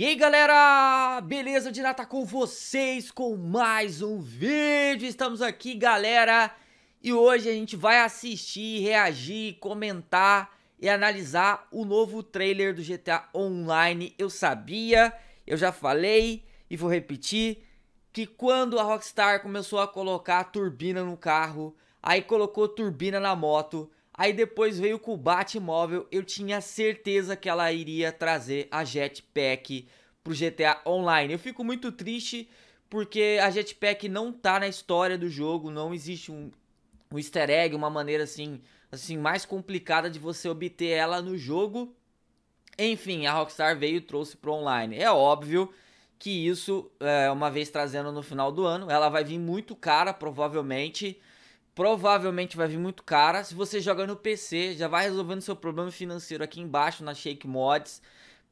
E aí galera, beleza? De nada com vocês com mais um vídeo. Estamos aqui, galera, e hoje a gente vai assistir, reagir, comentar e analisar o novo trailer do GTA Online. Eu sabia, eu já falei e vou repetir que quando a Rockstar começou a colocar a turbina no carro, aí colocou turbina na moto, Aí depois veio com o Batmóvel, eu tinha certeza que ela iria trazer a Jetpack pro GTA Online. Eu fico muito triste porque a Jetpack não tá na história do jogo, não existe um, um easter egg, uma maneira assim, assim mais complicada de você obter ela no jogo. Enfim, a Rockstar veio e trouxe pro online. É óbvio que isso, é, uma vez trazendo no final do ano, ela vai vir muito cara, provavelmente provavelmente vai vir muito cara. Se você joga no PC, já vai resolvendo seu problema financeiro aqui embaixo na Shake Mods,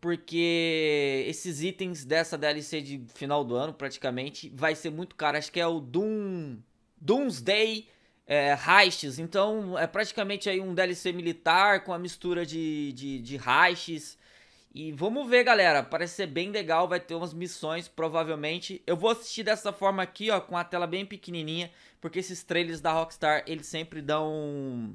porque esses itens dessa DLC de final do ano, praticamente, vai ser muito caro. Acho que é o Doom, Doomsday é, Heists, então é praticamente aí um DLC militar com a mistura de, de, de Heists, e vamos ver, galera. Parece ser bem legal. Vai ter umas missões, provavelmente. Eu vou assistir dessa forma aqui, ó, com a tela bem pequenininha. Porque esses trailers da Rockstar, eles sempre dão...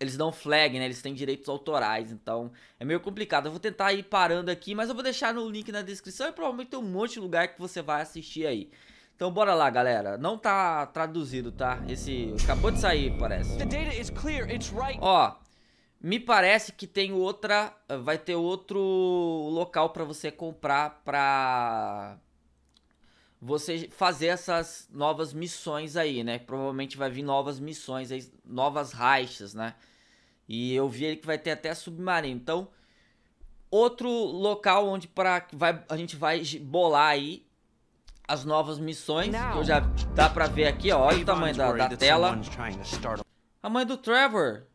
Eles dão flag, né? Eles têm direitos autorais, então é meio complicado. Eu vou tentar ir parando aqui, mas eu vou deixar no link na descrição e provavelmente tem um monte de lugar que você vai assistir aí. Então bora lá, galera. Não tá traduzido, tá? Esse acabou de sair, parece. Ó, me parece que tem outra, vai ter outro local para você comprar para você fazer essas novas missões aí, né? Provavelmente vai vir novas missões novas rachas, né? E eu vi ele que vai ter até submarino. Então, outro local onde para vai a gente vai bolar aí as novas missões, que eu já dá para ver aqui, ó, olha o tamanho da, da tela. A mãe do Trevor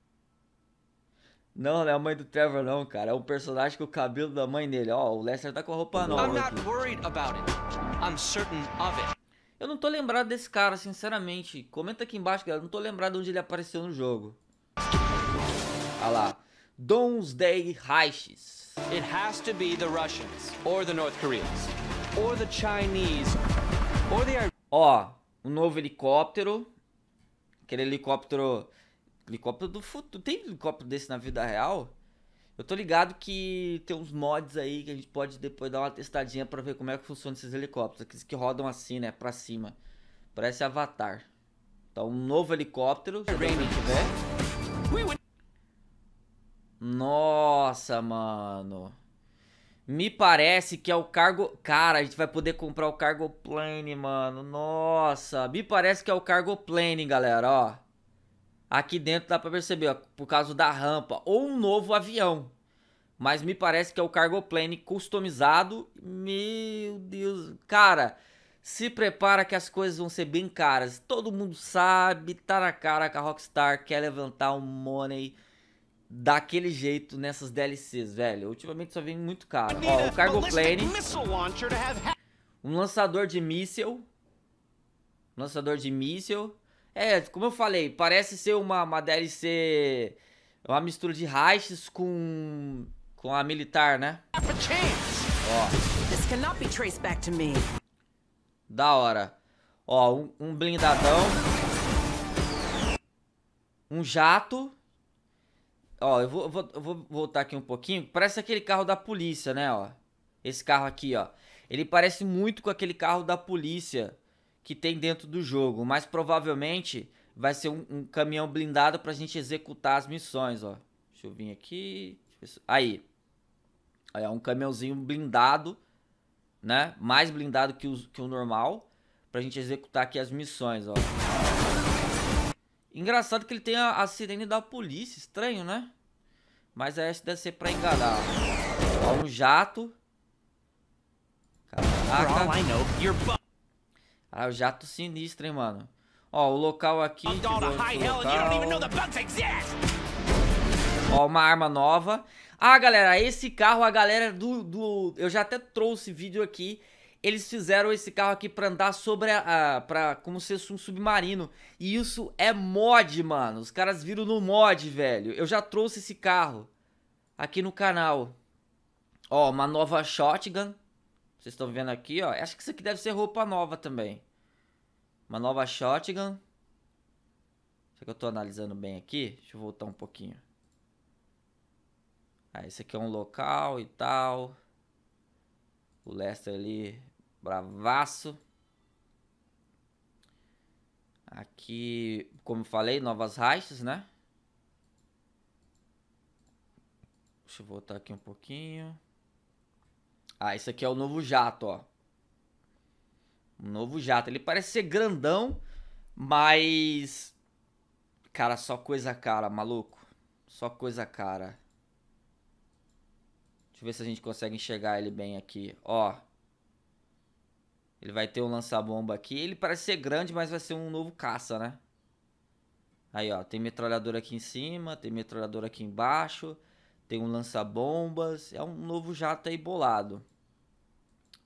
não, não é a mãe do Trevor, não, cara. É um personagem com o cabelo da mãe dele. Ó, o Lester tá com a roupa nova. Eu não tô lembrado desse cara, sinceramente. Comenta aqui embaixo, galera. Não tô lembrado onde ele apareceu no jogo. Olha lá. Donsday Reiches. It has to be the Russians, or the North Koreans, or the Chinese, or the... Ó, um novo helicóptero. Aquele helicóptero Helicóptero do futuro. Tem helicóptero desse na vida real? Eu tô ligado que tem uns mods aí que a gente pode depois dar uma testadinha para ver como é que funciona esses helicópteros. Aqueles que rodam assim, né? Pra cima. Parece Avatar. Então, um novo helicóptero, se tiver. Nossa, mano. Me parece que é o cargo... Cara, a gente vai poder comprar o cargo plane, mano. Nossa, me parece que é o cargo plane, galera, ó. Aqui dentro dá para perceber, ó, por causa da rampa, ou um novo avião. Mas me parece que é o cargo plane customizado. Meu Deus, cara, se prepara que as coisas vão ser bem caras. Todo mundo sabe, tá na cara que a Rockstar quer levantar um money daquele jeito nessas DLCs, velho. Ultimamente só vem muito caro. Ó, o plane um lançador de míssil, lançador de míssil é, como eu falei, parece ser uma, uma DLC. Uma mistura de Raiches com. com a militar, né? Ó. Da hora. Ó, um, um blindadão. Um jato. Ó, eu vou, vou, eu vou voltar aqui um pouquinho. Parece aquele carro da polícia, né, ó. Esse carro aqui, ó. Ele parece muito com aquele carro da polícia que tem dentro do jogo, mas provavelmente vai ser um, um caminhão blindado para a gente executar as missões, ó. Deixa eu vir aqui. Aí. É um caminhãozinho blindado, né? Mais blindado que o, que o normal, pra gente executar aqui as missões, ó. Engraçado que ele tem a, a sirene da polícia, estranho, né? Mas essa deve ser pra enganar. Ó, um jato. Caraca. Ah, o jato sinistro, hein, mano. Ó, o local aqui. Ó, uma arma nova. Ah, galera, esse carro, a galera do, do... Eu já até trouxe vídeo aqui. Eles fizeram esse carro aqui pra andar sobre a... a pra, como se fosse um submarino. E isso é mod, mano. Os caras viram no mod, velho. Eu já trouxe esse carro aqui no canal. Ó, uma nova shotgun. Vocês estão vendo aqui, ó. Acho que isso aqui deve ser roupa nova também. Uma nova shotgun. Será que eu tô analisando bem aqui? Deixa eu voltar um pouquinho. Ah, esse aqui é um local e tal. O Lester ali, bravaço. Aqui, como falei, novas raixas, né? Deixa eu voltar aqui um pouquinho. Ah, esse aqui é o novo jato, ó. O novo jato. Ele parece ser grandão, mas. Cara, só coisa cara, maluco. Só coisa cara. Deixa eu ver se a gente consegue enxergar ele bem aqui. Ó. Ele vai ter um lança-bomba aqui. Ele parece ser grande, mas vai ser um novo caça, né? Aí, ó. Tem metralhadora aqui em cima, tem metralhadora aqui embaixo, tem um lança-bombas. É um novo jato aí bolado.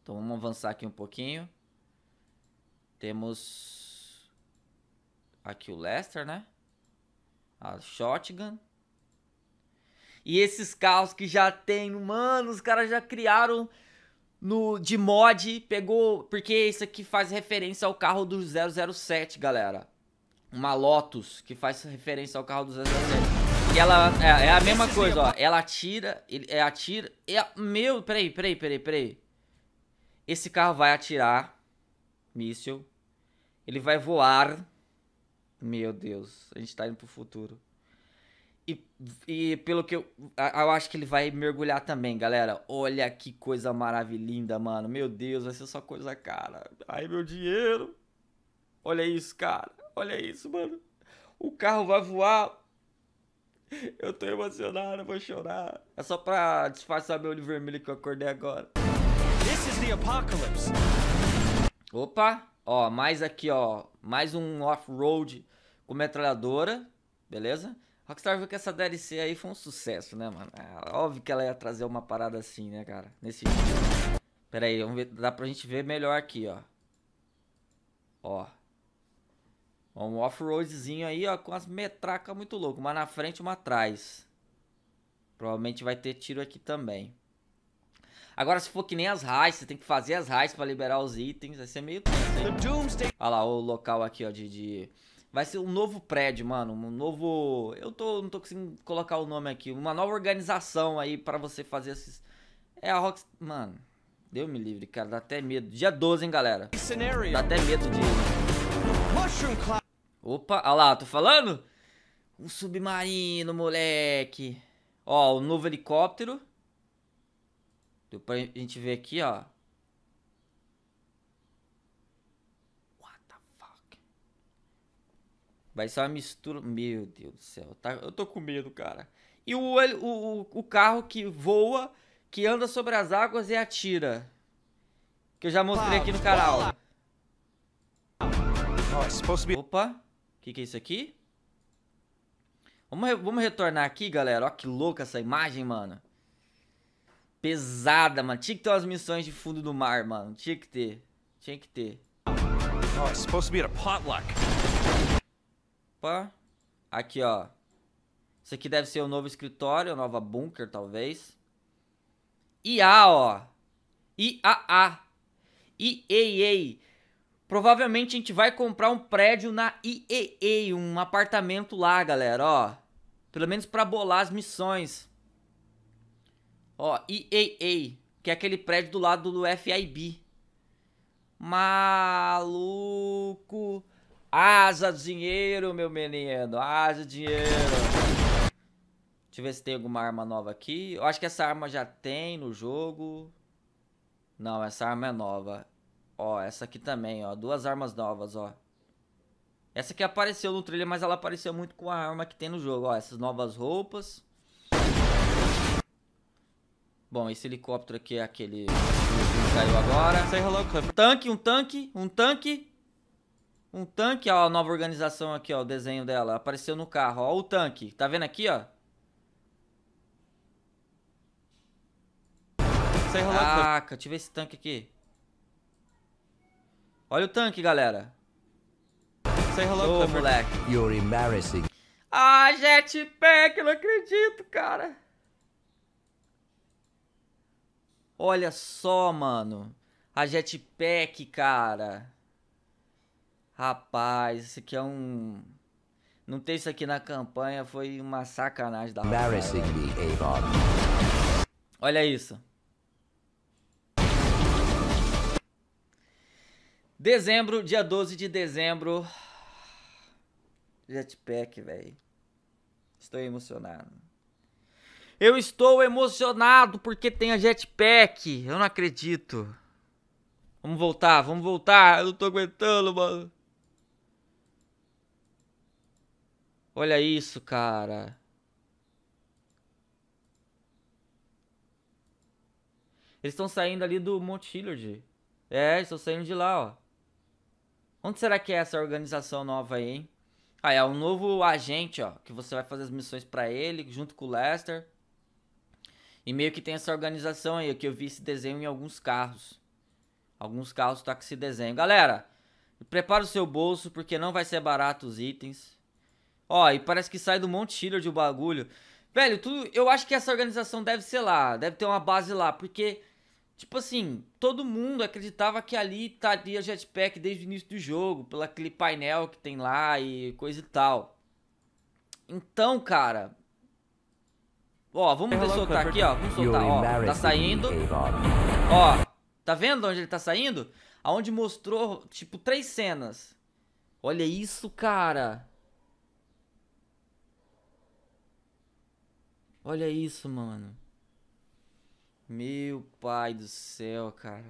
Então vamos avançar aqui um pouquinho. Temos aqui o Lester, né? A Shotgun. E esses carros que já tem, mano, os caras já criaram no de mod, pegou, porque isso aqui faz referência ao carro do 007, galera. Uma Lotus que faz referência ao carro do 007. E ela é, é a mesma coisa, ó. Ela atira, ele é atira, é, meu, peraí, peraí, peraí, peraí. Esse carro vai atirar míssil. Ele vai voar. Meu Deus, a gente tá indo pro futuro. E, e pelo que eu. Eu acho que ele vai mergulhar também, galera. Olha que coisa maravilhosa, mano. Meu Deus, vai ser só coisa cara. Ai, meu dinheiro. Olha isso, cara. Olha isso, mano. O carro vai voar. Eu tô emocionado, eu vou chorar. É só pra disfarçar meu olho vermelho que eu acordei agora. Opa, ó, mais aqui, ó, mais um off-road com metralhadora, beleza? Rockstar viu que essa DLC aí foi um sucesso, né, mano? É, óbvio que ela ia trazer uma parada assim, né, cara? Nesse vídeo. Pera aí, vamos ver, dá pra gente ver melhor aqui, ó. Ó. Um off-roadzinho aí, ó, com as metracas muito louco. Uma na frente, uma atrás. Provavelmente vai ter tiro aqui também. Agora, se for que nem as raids, você tem que fazer as raids pra liberar os itens. Vai ser meio Olha lá, o local aqui, ó, de, de... Vai ser um novo prédio, mano. Um novo... Eu tô, não tô conseguindo colocar o nome aqui. Uma nova organização aí pra você fazer esses... É a Rox Mano, deu me livre, cara. Dá até medo. Dia 12, hein, galera. Dá até medo de... Opa, olha lá, tô falando? Um submarino, moleque. Ó, o um novo helicóptero. Deu pra gente ver aqui, ó. What the fuck? Vai ser uma mistura. Meu Deus do céu. Tá... Eu tô com medo, cara. E o, o, o carro que voa, que anda sobre as águas e atira. Que eu já mostrei aqui no canal. É Opa. O que, que é isso aqui? Vamos, vamos retornar aqui, galera. Ó que louca essa imagem, mano. Pesada, mano. Tinha que ter umas missões de fundo do mar, mano. Tinha que ter. Tinha que ter. Oh, it's supposed to be at a potluck. Opa. Aqui, ó. Isso aqui deve ser o um novo escritório, a nova bunker, talvez. IA, ó. IAA. IEA. Provavelmente a gente vai comprar um prédio na IEA, um apartamento lá, galera, ó. Pelo menos para bolar as missões. Ó, EAA, que é aquele prédio do lado do FIB. Maluco. Asa dinheiro, meu menino. Asa dinheiro. Deixa eu ver se tem alguma arma nova aqui. Eu acho que essa arma já tem no jogo. Não, essa arma é nova. Ó, essa aqui também, ó. Duas armas novas, ó. Essa aqui apareceu no trailer, mas ela apareceu muito com a arma que tem no jogo. Ó, essas novas roupas. Bom, esse helicóptero aqui é aquele que caiu agora. Tanque, um tanque, um tanque. Um tanque, ó, a nova organização aqui, ó, o desenho dela. Apareceu no carro, ó, o tanque. Tá vendo aqui, ó? Caraca, deixa eu ver esse tanque aqui. Olha o tanque, galera. Say hello, Ô, moleque. Ah, jetpack, eu não acredito, cara. Olha só, mano. A jetpack, cara. Rapaz, isso aqui é um... Não ter isso aqui na campanha foi uma sacanagem da hora. Olha isso. Dezembro, dia 12 de dezembro. Jetpack, velho. Estou emocionado. Eu estou emocionado porque tem a jetpack. Eu não acredito. Vamos voltar, vamos voltar. Eu não tô aguentando, mano. Olha isso, cara. Eles estão saindo ali do Monte Hillard. É, eles estão saindo de lá, ó. Onde será que é essa organização nova aí, hein? Ah, é um novo agente, ó. Que você vai fazer as missões para ele, junto com o Lester. E meio que tem essa organização aí, que eu vi esse desenho em alguns carros. Alguns carros tá com esse desenho. Galera, prepara o seu bolso, porque não vai ser barato os itens. Ó, e parece que sai do Monte de o bagulho. Velho, tudo, eu acho que essa organização deve ser lá, deve ter uma base lá, porque, tipo assim, todo mundo acreditava que ali estaria jetpack desde o início do jogo, pelo aquele painel que tem lá e coisa e tal. Então, cara, Ó, vamos ver soltar aqui, ó. Vamos soltar, ó. Tá saindo. Ó, tá vendo onde ele tá saindo? Aonde mostrou, tipo, três cenas. Olha isso, cara. Olha isso, mano. Meu pai do céu, cara.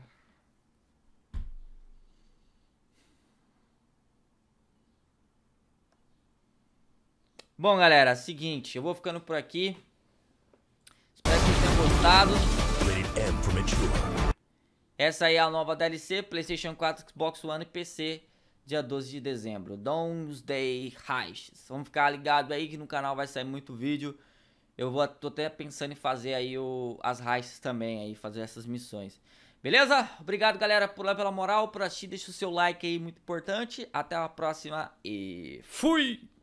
Bom, galera, seguinte, eu vou ficando por aqui gostados. Essa aí é a nova DLC, Playstation 4, Xbox One e PC, dia 12 de dezembro. Day Heist. Vamos ficar ligado aí que no canal vai sair muito vídeo. Eu vou, tô até pensando em fazer aí o, as heists também, aí, fazer essas missões. Beleza? Obrigado, galera, por lá pela moral, por assistir. Deixa o seu like aí, muito importante. Até a próxima e fui!